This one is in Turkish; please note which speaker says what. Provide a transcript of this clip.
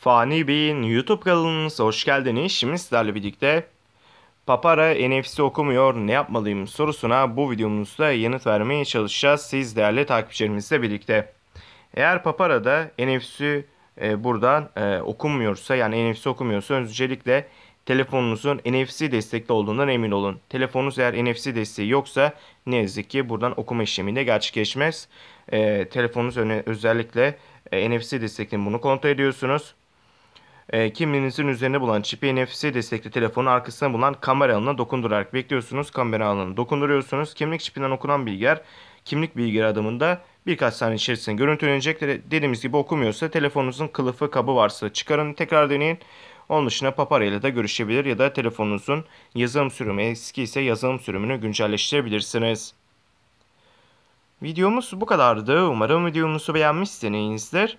Speaker 1: Fani Bey'in YouTube kanalınıza hoş geldiniz. Şimdi sizlerle birlikte Papara NFC okumuyor ne yapmalıyım sorusuna bu videomuzda yanıt vermeye çalışacağız siz değerli takipçilerimizle birlikte. Eğer Papara'da NFC e, buradan e, okunmuyorsa yani NFC okumuyorsa öncelikle telefonunuzun NFC destekli olduğundan emin olun. Telefonunuz eğer NFC desteği yoksa ne yazık ki buradan okuma işleminde gerçekleşmez. E, telefonunuz öne, özellikle e, NFC destekli bunu kontrol ediyorsunuz. E, kimliğinizin üzerine bulunan çipi NFC destekli telefonun arkasına bulunan kamera alanına dokundurarak bekliyorsunuz. Kamera alanına dokunduruyorsunuz. Kimlik çipinden okunan bilgiler kimlik bilgileri adımında birkaç saniye içerisinde görüntülenecek. Dediğimiz gibi okumuyorsa telefonunuzun kılıfı kabı varsa çıkarın tekrar deneyin. Onun dışında paparayla da görüşebilir ya da telefonunuzun yazılım sürümü eski ise yazılım sürümünü güncelleştirebilirsiniz. Videomuz bu kadardı. Umarım videomuzu beğenmişsinizdir.